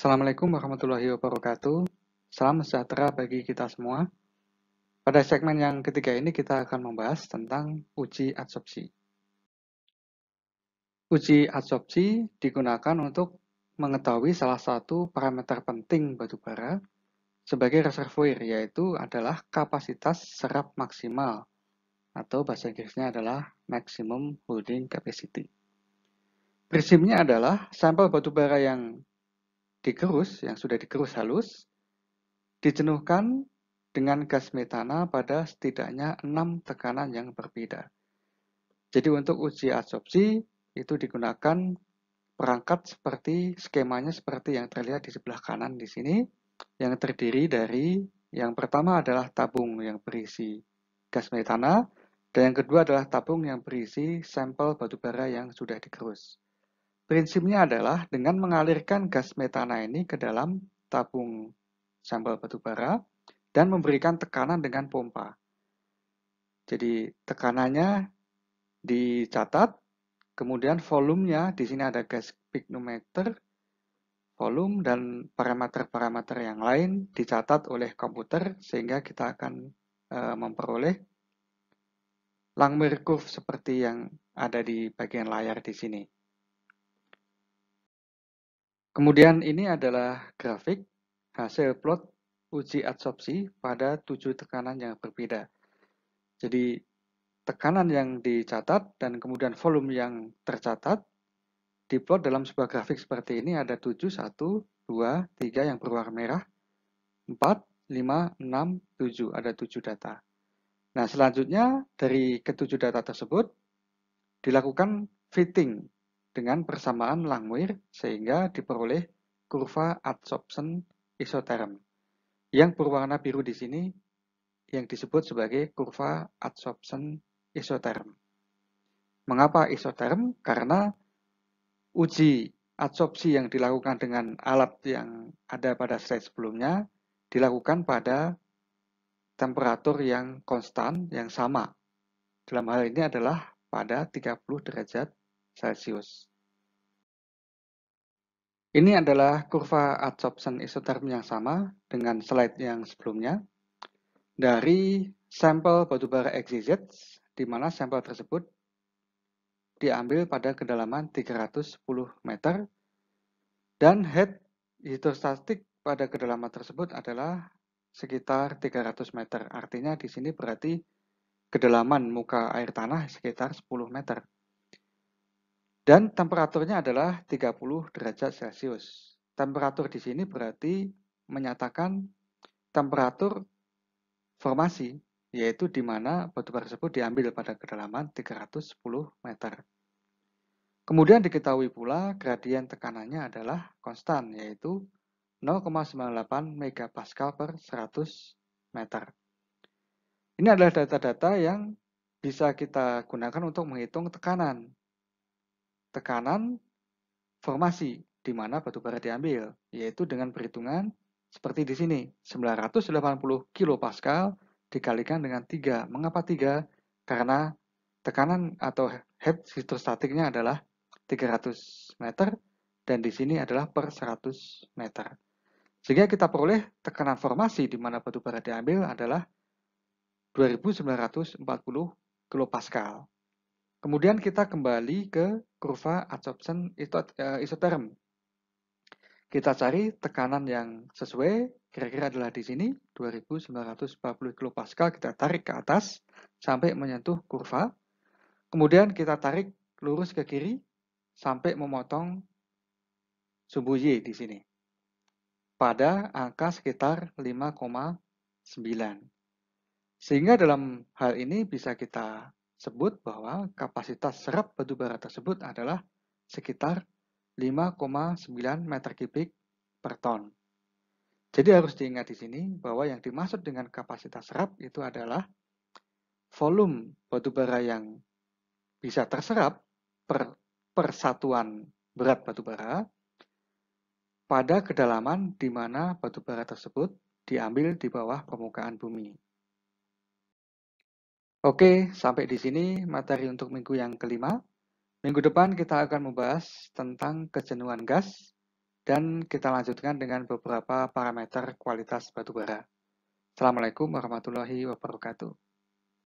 Assalamualaikum warahmatullahi wabarakatuh. Salam sejahtera bagi kita semua. Pada segmen yang ketiga ini kita akan membahas tentang uji adsorpsi. Uji adsorpsi digunakan untuk mengetahui salah satu parameter penting batu bara sebagai reservoir yaitu adalah kapasitas serap maksimal atau bahasa Inggrisnya adalah maximum holding capacity. Prinsipnya adalah sampel batu bara yang dikerus, yang sudah dikerus halus, dijenuhkan dengan gas metana pada setidaknya 6 tekanan yang berbeda. Jadi untuk uji adsorpsi itu digunakan perangkat seperti skemanya seperti yang terlihat di sebelah kanan di sini yang terdiri dari yang pertama adalah tabung yang berisi gas metana dan yang kedua adalah tabung yang berisi sampel batu bara yang sudah dikerus. Prinsipnya adalah dengan mengalirkan gas metana ini ke dalam tabung sampel batu bara dan memberikan tekanan dengan pompa. Jadi tekanannya dicatat, kemudian volumenya di sini ada gas pignometer, volume dan parameter-parameter yang lain dicatat oleh komputer sehingga kita akan e, memperoleh Langmuir curve seperti yang ada di bagian layar di sini. Kemudian ini adalah grafik hasil plot uji adsorpsi pada tujuh tekanan yang berbeda. Jadi tekanan yang dicatat dan kemudian volume yang tercatat diplot dalam sebuah grafik seperti ini ada 7, 1, 2, 3 yang berwarna merah, 4, 5, 6, 7, ada 7 data. Nah selanjutnya dari ketujuh data tersebut dilakukan fitting dengan persamaan Langmuir sehingga diperoleh kurva adsorption isoterm. Yang berwarna biru di sini yang disebut sebagai kurva adsorption isoterm. Mengapa isoterm? Karena uji adsorpsi yang dilakukan dengan alat yang ada pada slide sebelumnya dilakukan pada temperatur yang konstan yang sama. Dalam hal ini adalah pada 30 derajat Celsius. Ini adalah kurva adsorption isotherm yang sama dengan slide yang sebelumnya dari sampel batubara XYZ di mana sampel tersebut diambil pada kedalaman 310 meter dan head hidrostatik pada kedalaman tersebut adalah sekitar 300 meter. Artinya di sini berarti kedalaman muka air tanah sekitar 10 meter. Dan temperaturnya adalah 30 derajat Celcius. Temperatur di sini berarti menyatakan temperatur formasi, yaitu di mana bara tersebut diambil pada kedalaman 310 meter. Kemudian diketahui pula gradien tekanannya adalah konstan, yaitu 0,98 megapascal per 100 meter. Ini adalah data-data yang bisa kita gunakan untuk menghitung tekanan tekanan formasi di mana batu bara diambil, yaitu dengan perhitungan seperti di sini, 980 kilopascal dikalikan dengan 3. Mengapa 3? Karena tekanan atau head hidrostatiknya adalah 300 meter dan di sini adalah per 100 meter. Sehingga kita peroleh tekanan formasi di mana batu bara diambil adalah 2940 kilopascal. Kemudian kita kembali ke kurva adsorption eh, isoterm. Kita cari tekanan yang sesuai, kira-kira adalah di sini 2940 kPa kita tarik ke atas sampai menyentuh kurva. Kemudian kita tarik lurus ke kiri sampai memotong sumbu Y di sini. Pada angka sekitar 5,9. Sehingga dalam hal ini bisa kita sebut bahwa kapasitas serap batubara tersebut adalah sekitar 5,9 meter kubik per ton. Jadi harus diingat di sini bahwa yang dimaksud dengan kapasitas serap itu adalah volume batubara yang bisa terserap per persatuan berat batubara pada kedalaman di mana batubara tersebut diambil di bawah permukaan bumi. Oke, sampai di sini materi untuk minggu yang kelima. Minggu depan kita akan membahas tentang kejenuhan gas dan kita lanjutkan dengan beberapa parameter kualitas batubara. Assalamualaikum warahmatullahi wabarakatuh.